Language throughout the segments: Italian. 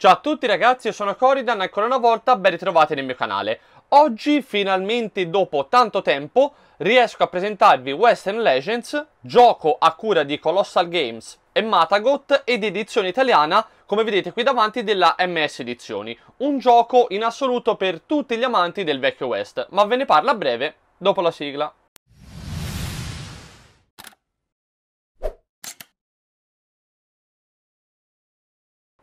Ciao a tutti ragazzi, io sono Coridan, ancora una volta ben ritrovati nel mio canale. Oggi, finalmente dopo tanto tempo, riesco a presentarvi Western Legends, gioco a cura di Colossal Games e Matagot ed edizione italiana, come vedete qui davanti, della MS Edizioni. Un gioco in assoluto per tutti gli amanti del vecchio West, ma ve ne parlo a breve dopo la sigla.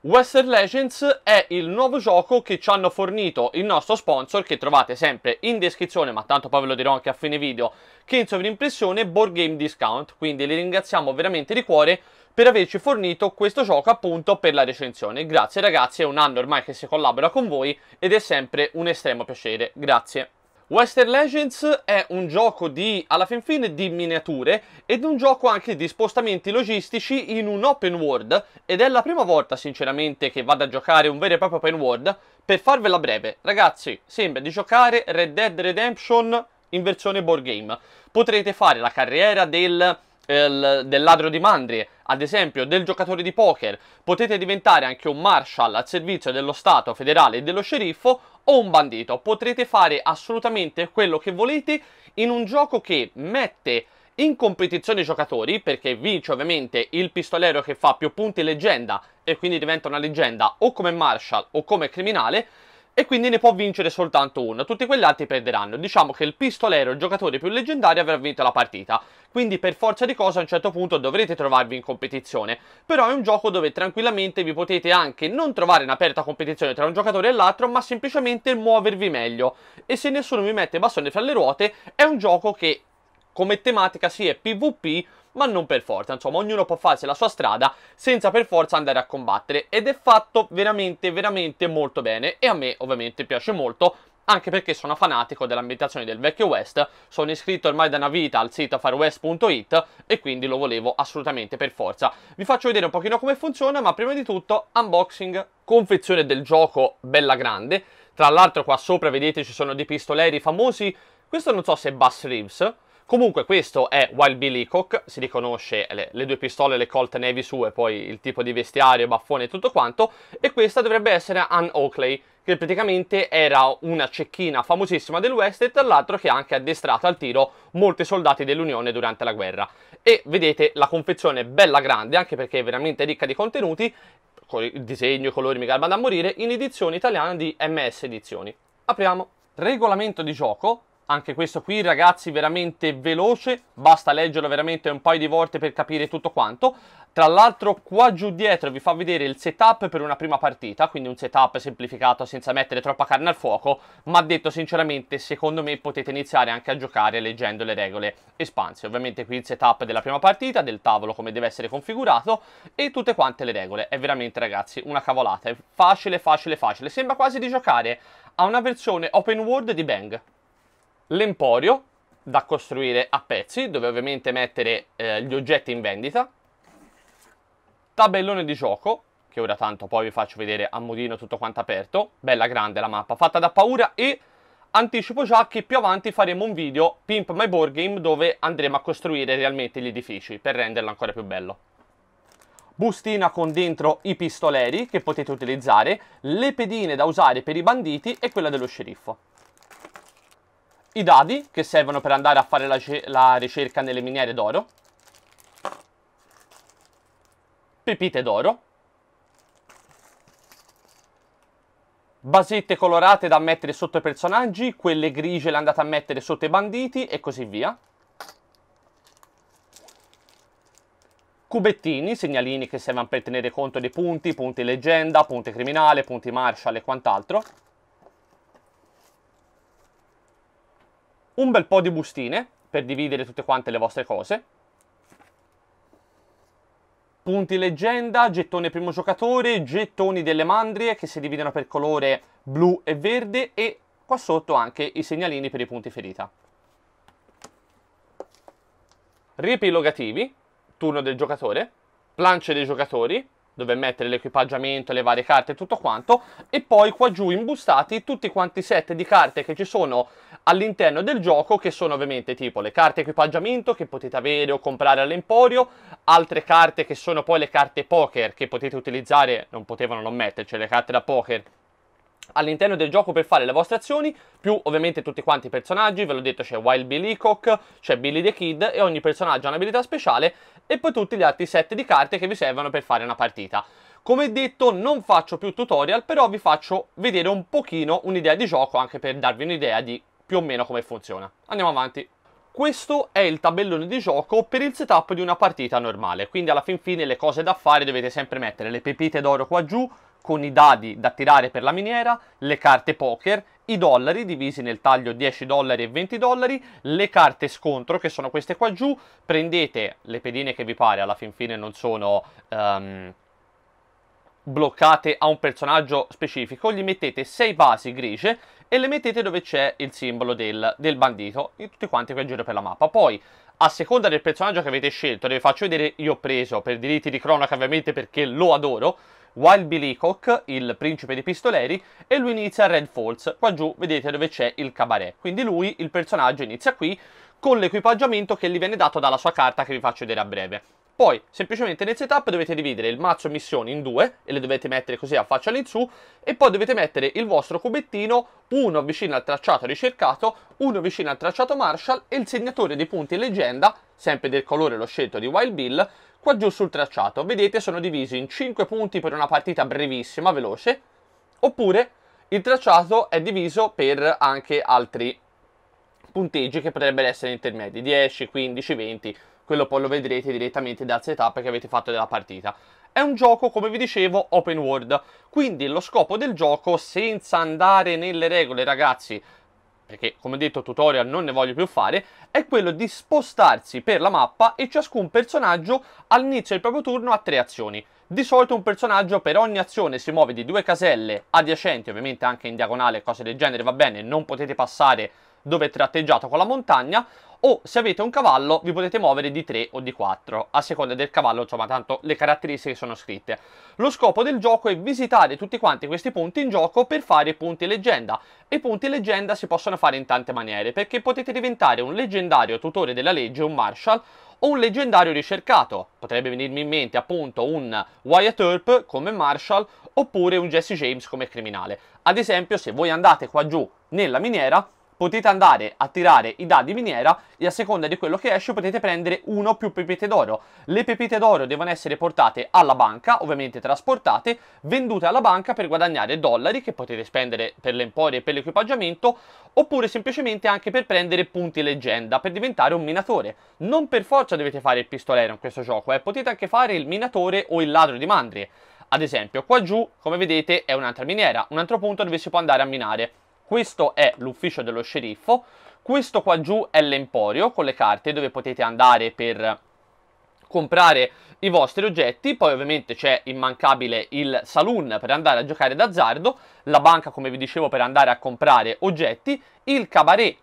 Western Legends è il nuovo gioco che ci hanno fornito il nostro sponsor che trovate sempre in descrizione, ma tanto poi ve lo dirò anche a fine video, che in sovrimpressione Board Game Discount, quindi li ringraziamo veramente di cuore per averci fornito questo gioco appunto per la recensione. Grazie ragazzi, è un anno ormai che si collabora con voi ed è sempre un estremo piacere. Grazie. Western Legends è un gioco di, alla fin fine, di miniature ed un gioco anche di spostamenti logistici in un open world ed è la prima volta, sinceramente, che vado a giocare un vero e proprio open world. Per farvela breve, ragazzi, sembra di giocare Red Dead Redemption in versione board game. Potrete fare la carriera del del ladro di mandrie, ad esempio del giocatore di poker, potete diventare anche un marshal al servizio dello Stato federale e dello sceriffo o un bandito. Potrete fare assolutamente quello che volete in un gioco che mette in competizione i giocatori, perché vince ovviamente il pistolero che fa più punti leggenda e quindi diventa una leggenda o come marshal o come criminale, e quindi ne può vincere soltanto uno, tutti quegli altri perderanno. Diciamo che il pistolero, il giocatore più leggendario, avrà vinto la partita, quindi per forza di cosa a un certo punto dovrete trovarvi in competizione. Però è un gioco dove tranquillamente vi potete anche non trovare in aperta competizione tra un giocatore e l'altro, ma semplicemente muovervi meglio. E se nessuno vi mette bastone fra le ruote, è un gioco che come tematica sì è PvP, ma non per forza, insomma ognuno può farsi la sua strada senza per forza andare a combattere ed è fatto veramente veramente molto bene e a me ovviamente piace molto anche perché sono fanatico dell'ambientazione del vecchio West, sono iscritto ormai da una vita al sito farwest.it e quindi lo volevo assolutamente per forza. Vi faccio vedere un pochino come funziona, ma prima di tutto unboxing, confezione del gioco bella grande, tra l'altro qua sopra vedete ci sono dei pistoleri famosi, questo non so se è Bass Reeves, Comunque questo è Wild Bill Hickok, si riconosce le, le, due pistole, le Colt Navy sue, poi il tipo di vestiario, baffone e tutto quanto, e questa dovrebbe essere Anne Oakley, che praticamente era una cecchina famosissima del West e tra l'altro che ha anche addestrato al tiro molti soldati dell'Unione durante la guerra. E vedete la confezione è bella grande, anche perché è veramente ricca di contenuti, con il disegno, i colori mi garba da morire, in edizione italiana di MS Edizioni. Apriamo. Regolamento di gioco, anche questo qui ragazzi veramente veloce, basta leggerlo veramente un paio di volte per capire tutto quanto. Tra l'altro qua giù dietro vi fa vedere il setup per una prima partita, quindi un setup semplificato senza mettere troppa carne al fuoco, ma detto sinceramente secondo me potete iniziare anche a giocare leggendo le regole espanse. Ovviamente qui il setup della prima partita, del tavolo come deve essere configurato e tutte quante le regole. È veramente ragazzi una cavolata, è facile facile facile, sembra quasi di giocare a una versione open world di Bang l'emporio da costruire a pezzi, dove ovviamente mettere eh, gli oggetti in vendita, tabellone di gioco, che ora tanto poi vi faccio vedere a modino tutto quanto aperto, bella grande la mappa, fatta da paura e anticipo già che più avanti faremo un video Pimp My Board Game dove andremo a costruire realmente gli edifici per renderlo ancora più bello. Bustina con dentro i pistoleri che potete utilizzare, le pedine da usare per i banditi e quella dello sceriffo i dadi che servono per andare a fare la, la ricerca nelle miniere d'oro, pepite d'oro, basette colorate da mettere sotto i personaggi, quelle grigie le andate a mettere sotto i banditi e così via. Cubettini, segnalini che servono per tenere conto dei punti, punti leggenda, punti criminale, punti marshall e quant'altro. un bel po' di bustine per dividere tutte quante le vostre cose. Punti leggenda, gettone primo giocatore, gettoni delle mandrie che si dividono per colore blu e verde e qua sotto anche i segnalini per i punti ferita. Riepilogativi, turno del giocatore, planche dei giocatori, dove mettere l'equipaggiamento, le varie carte e tutto quanto, e poi qua giù imbustati tutti quanti i set di carte che ci sono all'interno del gioco, che sono ovviamente tipo le carte equipaggiamento che potete avere o comprare all'emporio, altre carte che sono poi le carte poker che potete utilizzare, non potevano non metterci le carte da poker all'interno del gioco per fare le vostre azioni, più ovviamente tutti quanti i personaggi, ve l'ho detto c'è Wild Bill Hickok, c'è Billy the Kid e ogni personaggio ha un'abilità speciale e poi tutti gli altri set di carte che vi servono per fare una partita. Come detto non faccio più tutorial, però vi faccio vedere un pochino un'idea di gioco anche per darvi un'idea di più o meno come funziona. Andiamo avanti. Questo è il tabellone di gioco per il setup di una partita normale, quindi alla fin fine le cose da fare dovete sempre mettere le pepite d'oro qua giù, con i dadi da tirare per la miniera, le carte poker, i dollari divisi nel taglio 10 dollari e 20 dollari, le carte scontro che sono queste qua giù, prendete le pedine che vi pare, alla fin fine non sono... Um, bloccate a un personaggio specifico, gli mettete 6 basi grigie e le mettete dove c'è il simbolo del, del bandito, in tutti quanti qui a giro per la mappa. Poi, a seconda del personaggio che avete scelto, le faccio vedere, io ho preso per diritti di cronaca ovviamente perché lo adoro, Wild Billy Cock, il principe dei pistoleri, e lui inizia a Red Falls, qua giù vedete dove c'è il cabaret. Quindi lui, il personaggio, inizia qui con l'equipaggiamento che gli viene dato dalla sua carta che vi faccio vedere a breve. Poi, semplicemente nel setup dovete dividere il mazzo missioni in due e le dovete mettere così a faccia all'insù e poi dovete mettere il vostro cubettino, uno vicino al tracciato ricercato, uno vicino al tracciato Marshall e il segnatore dei punti leggenda, sempre del colore lo scelto di Wild Bill, Qua giù sul tracciato, vedete, sono divisi in 5 punti per una partita brevissima, veloce, oppure il tracciato è diviso per anche altri punteggi che potrebbero essere intermedi, 10, 15, 20, quello poi lo vedrete direttamente dal setup che avete fatto della partita. È un gioco, come vi dicevo, open world, quindi lo scopo del gioco, senza andare nelle regole ragazzi, perché come detto tutorial non ne voglio più fare, è quello di spostarsi per la mappa e ciascun personaggio all'inizio del proprio turno ha tre azioni. Di solito un personaggio per ogni azione si muove di due caselle adiacenti, ovviamente anche in diagonale, cose del genere, va bene, non potete passare dove tratteggiate con la montagna o se avete un cavallo vi potete muovere di 3 o di 4 a seconda del cavallo insomma tanto le caratteristiche sono scritte lo scopo del gioco è visitare tutti quanti questi punti in gioco per fare i punti leggenda e i punti leggenda si possono fare in tante maniere perché potete diventare un leggendario tutore della legge un marshal o un leggendario ricercato potrebbe venirmi in mente appunto un Wyatt Earp come marshal oppure un Jesse James come criminale ad esempio se voi andate qua giù nella miniera potete andare a tirare i dadi miniera e a seconda di quello che esce potete prendere uno o più pepite d'oro. Le pepite d'oro devono essere portate alla banca, ovviamente trasportate, vendute alla banca per guadagnare dollari che potete spendere per l'emporio e per l'equipaggiamento oppure semplicemente anche per prendere punti leggenda per diventare un minatore. Non per forza dovete fare il pistolero in questo gioco, eh. potete anche fare il minatore o il ladro di mandrie. Ad esempio, qua giù, come vedete, è un'altra miniera, un altro punto dove si può andare a minare. Questo è l'ufficio dello sceriffo. Questo qua giù è l'emporio con le carte dove potete andare per comprare i vostri oggetti, poi ovviamente c'è immancabile il saloon per andare a giocare d'azzardo, la banca come vi dicevo per andare a comprare oggetti, il cabaret,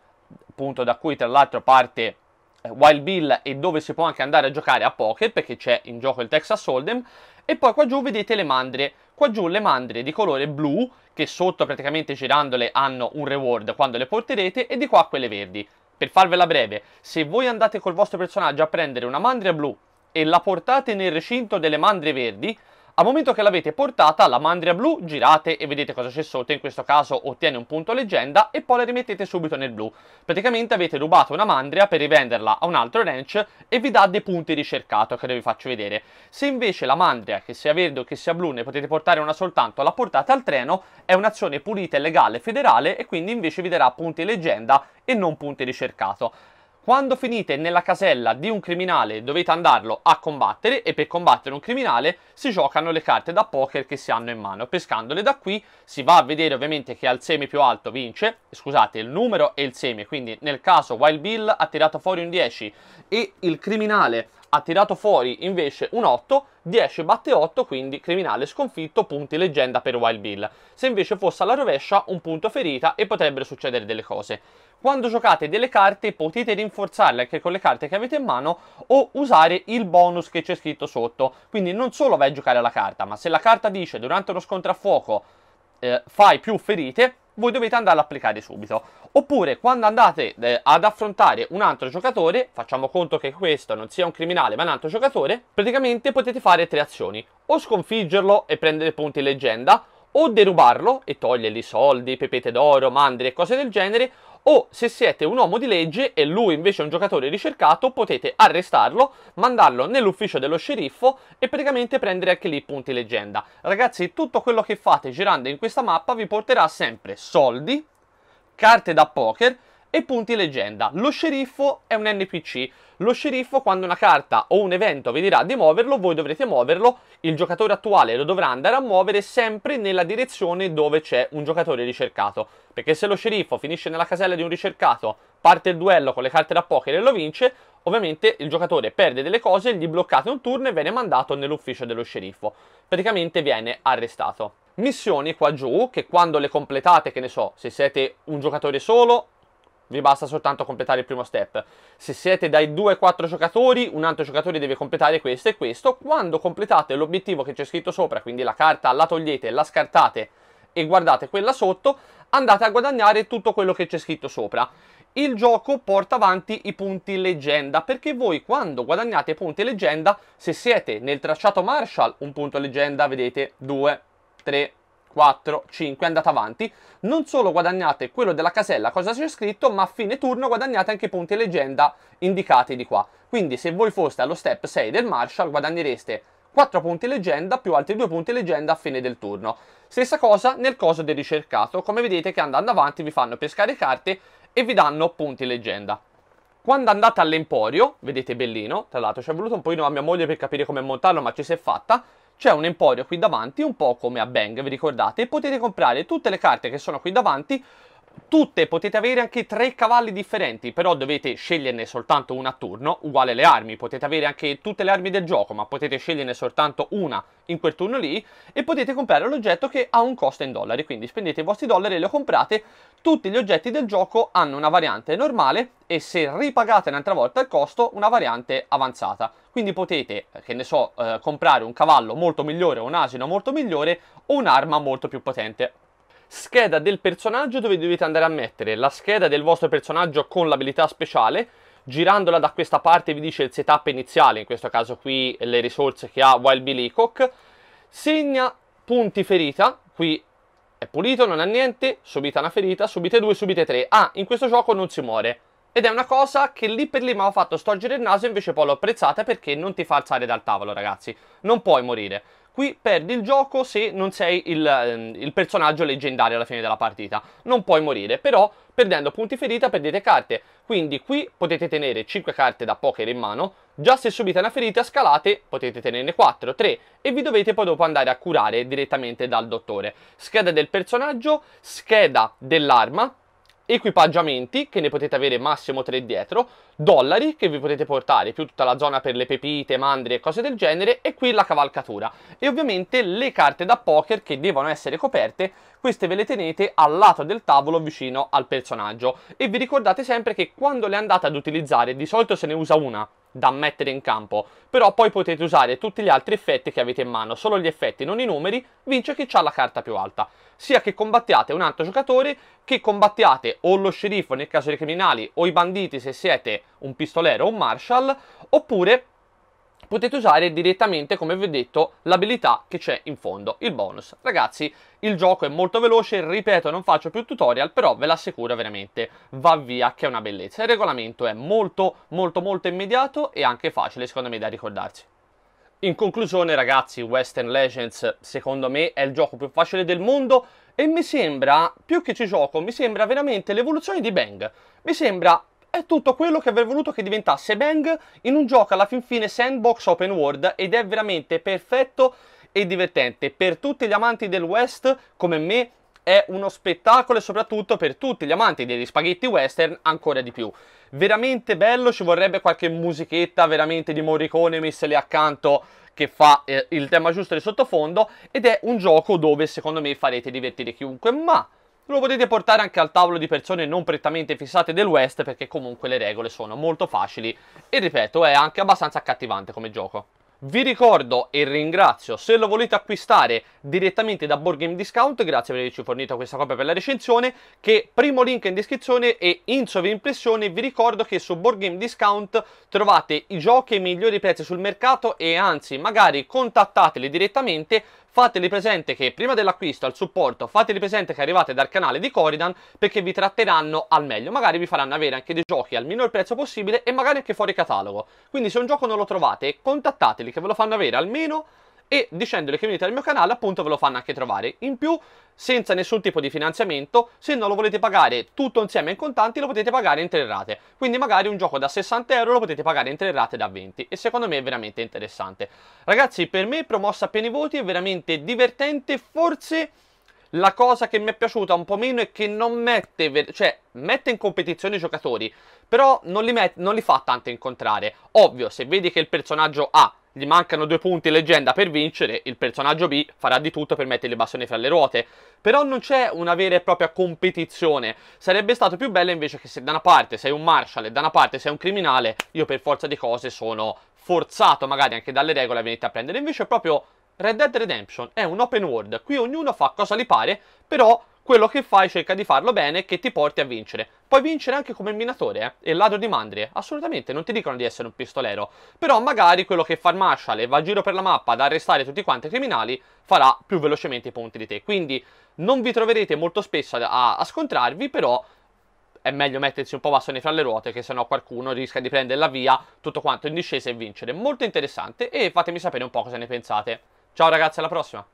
appunto da cui tra l'altro parte eh, Wild Bill e dove si può anche andare a giocare a poker perché c'è in gioco il Texas Hold'em e poi qua giù vedete le mandre, qua giù le mandrie di colore blu, che sotto praticamente girandole hanno un reward quando le porterete, e di qua quelle verdi. Per farvela breve, se voi andate col vostro personaggio a prendere una mandria blu e la portate nel recinto delle mandrie verdi, al momento che l'avete portata, la mandria blu, girate e vedete cosa c'è sotto, in questo caso ottiene un punto leggenda e poi la rimettete subito nel blu. Praticamente avete rubato una mandria per rivenderla a un altro ranch e vi dà dei punti ricercato che vi faccio vedere. Se invece la mandria, che sia verde o che sia blu, ne potete portare una soltanto, la portate al treno, è un'azione pulita e legale federale e quindi invece vi darà punti leggenda e non punti ricercato. Quando finite nella casella di un criminale dovete andarlo a combattere e per combattere un criminale si giocano le carte da poker che si hanno in mano. Pescandole da qui si va a vedere ovviamente che al seme più alto vince, scusate il numero e il seme, quindi nel caso Wild Bill ha tirato fuori un 10 e il criminale ha tirato fuori invece un 8, 10 batte 8, quindi criminale sconfitto, punti leggenda per Wild Bill. Se invece fosse alla rovescia, un punto ferita e potrebbero succedere delle cose. Quando giocate delle carte potete rinforzarle anche con le carte che avete in mano o usare il bonus che c'è scritto sotto. Quindi non solo vai a giocare la carta, ma se la carta dice durante uno scontro a fuoco eh, fai più ferite, voi dovete andare ad applicare subito. Oppure quando andate eh, ad affrontare un altro giocatore, facciamo conto che questo non sia un criminale ma un altro giocatore, praticamente potete fare tre azioni. O sconfiggerlo e prendere punti leggenda, o derubarlo e togliergli soldi, pepete d'oro, mandri e cose del genere, o se siete un uomo di legge e lui invece è un giocatore ricercato potete arrestarlo, mandarlo nell'ufficio dello sceriffo e praticamente prendere anche lì i punti leggenda. Ragazzi tutto quello che fate girando in questa mappa vi porterà sempre soldi, carte da poker e punti leggenda. Lo sceriffo è un NPC. Lo sceriffo quando una carta o un evento vi dirà di muoverlo, voi dovrete muoverlo, il giocatore attuale lo dovrà andare a muovere sempre nella direzione dove c'è un giocatore ricercato. Perché se lo sceriffo finisce nella casella di un ricercato, parte il duello con le carte da poker e lo vince, ovviamente il giocatore perde delle cose, gli bloccate un turno e viene mandato nell'ufficio dello sceriffo. Praticamente viene arrestato missioni qua giù che quando le completate, che ne so, se siete un giocatore solo vi basta soltanto completare il primo step. Se siete dai 2-4 giocatori, un altro giocatore deve completare questo e questo. Quando completate l'obiettivo che c'è scritto sopra, quindi la carta la togliete, la scartate e guardate quella sotto, andate a guadagnare tutto quello che c'è scritto sopra. Il gioco porta avanti i punti leggenda, perché voi quando guadagnate punti leggenda, se siete nel tracciato Marshall, un punto leggenda, vedete, 2, 3, 4, 5, andate avanti. Non solo guadagnate quello della casella, cosa c'è scritto, ma a fine turno guadagnate anche i punti leggenda indicati di qua. Quindi se voi foste allo step 6 del Marshall guadagnereste 4 punti leggenda più altri 2 punti leggenda a fine del turno. Stessa cosa nel coso del ricercato, come vedete che andando avanti vi fanno pescare carte e vi danno punti leggenda. Quando andate all'Emporio, vedete bellino, tra l'altro ci è voluto un po' a mia moglie per capire come montarlo ma ci si è fatta, c'è un emporio qui davanti, un po' come a Bang, vi ricordate, e potete comprare tutte le carte che sono qui davanti tutte, potete avere anche tre cavalli differenti, però dovete sceglierne soltanto una a turno, uguale le armi, potete avere anche tutte le armi del gioco, ma potete sceglierne soltanto una in quel turno lì, e potete comprare l'oggetto che ha un costo in dollari, quindi spendete i vostri dollari e lo comprate, tutti gli oggetti del gioco hanno una variante normale e se ripagate un'altra volta il costo, una variante avanzata. Quindi potete, che ne so, eh, comprare un cavallo molto migliore, un asino molto migliore o un'arma molto più potente scheda del personaggio dove dovete andare a mettere la scheda del vostro personaggio con l'abilità speciale girandola da questa parte vi dice il setup iniziale in questo caso qui le risorse che ha Wild Bill Hickok segna punti ferita qui è pulito, non ha niente, subita una ferita, subite due, subite tre. Ah, in questo gioco non si muore. Ed è una cosa che lì per lì mi ha fatto storgere il naso, invece poi l'ho apprezzata perché non ti fa alzare dal tavolo, ragazzi. Non puoi morire. Qui perdi il gioco se non sei il, ehm, il personaggio leggendario alla fine della partita. Non puoi morire, però perdendo punti ferita perdete carte. Quindi qui potete tenere 5 carte da poker in mano, già se subite una ferita scalate potete tenerne 4, 3 e vi dovete poi dopo andare a curare direttamente dal dottore. Scheda del personaggio, scheda dell'arma, equipaggiamenti che ne potete avere massimo 3 dietro, dollari che vi potete portare, più tutta la zona per le pepite, mandri e cose del genere e qui la cavalcatura e ovviamente le carte da poker che devono essere coperte, queste ve le tenete al lato del tavolo vicino al personaggio e vi ricordate sempre che quando le andate ad utilizzare, di solito se ne usa una da mettere in campo, però poi potete usare tutti gli altri effetti che avete in mano, solo gli effetti, non i numeri, vince chi ha la carta più alta, sia che combattiate un altro giocatore, che combattiate o lo sceriffo nel caso dei criminali, o i banditi se siete un pistolero o un marshal, oppure potete usare direttamente, come vi ho detto, l'abilità che c'è in fondo, il bonus. Ragazzi, il gioco è molto veloce, ripeto, non faccio più tutorial, però ve l'assicuro veramente, va via che è una bellezza. Il regolamento è molto, molto, molto immediato e anche facile, secondo me, da ricordarsi. In conclusione ragazzi, Western Legends secondo me è il gioco più facile del mondo e mi sembra, più che ci gioco, mi sembra veramente l'evoluzione di Bang. Mi sembra è tutto quello che avrei voluto che diventasse Bang in un gioco alla fin fine sandbox open world ed è veramente perfetto e divertente. Per tutti gli amanti del West come me è uno spettacolo e soprattutto per tutti gli amanti degli spaghetti western ancora di più. Veramente bello, ci vorrebbe qualche musichetta veramente di Morricone messa lì accanto che fa eh, il tema giusto di sottofondo ed è un gioco dove secondo me farete divertire chiunque, ma lo potete portare anche al tavolo di persone non prettamente fissate del West perché comunque le regole sono molto facili e ripeto è anche abbastanza accattivante come gioco. Vi ricordo e ringrazio se lo volete acquistare direttamente da Board Game Discount, grazie per averci fornito questa copia per la recensione, che primo link in descrizione e in sovrimpressione vi ricordo che su Board Game Discount trovate i giochi ai migliori prezzi sul mercato e anzi magari contattateli direttamente fateli presente che prima dell'acquisto al supporto fateli presente che arrivate dal canale di Coridan perché vi tratteranno al meglio magari vi faranno avere anche dei giochi al minor prezzo possibile e magari anche fuori catalogo quindi se un gioco non lo trovate contattateli che ve lo fanno avere almeno e dicendole che venite al mio canale appunto ve lo fanno anche trovare. In più, senza nessun tipo di finanziamento, se non lo volete pagare tutto insieme in contanti lo potete pagare in tre rate. Quindi magari un gioco da 60 euro lo potete pagare in tre rate da 20 e secondo me è veramente interessante. Ragazzi, per me promossa a pieni voti è veramente divertente, forse... La cosa che mi è piaciuta un po' meno è che non mette, cioè, mette in competizione i giocatori, però non li, non li fa tanto incontrare. Ovvio, se vedi che il personaggio ha gli mancano due punti leggenda per vincere, il personaggio B farà di tutto per mettere il bastone fra le ruote. Però non c'è una vera e propria competizione. Sarebbe stato più bello invece che se da una parte sei un Marshall e da una parte sei un criminale, io per forza di cose sono forzato magari anche dalle regole a venire a prendere. Invece proprio Red Dead Redemption è un open world, qui ognuno fa cosa gli pare, però quello che fai cerca di farlo bene che ti porti a vincere. Puoi vincere anche come minatore eh? e ladro di mandrie, assolutamente, non ti dicono di essere un pistolero, però magari quello che fa il marshal e va a giro per la mappa ad arrestare tutti quanti i criminali farà più velocemente i punti di te, quindi non vi troverete molto spesso a, a scontrarvi, però è meglio mettersi un po' bastone fra le ruote che sennò qualcuno rischia di prendere la via tutto quanto in discesa e vincere. Molto interessante e fatemi sapere un po' cosa ne pensate. Ciao ragazzi, alla prossima!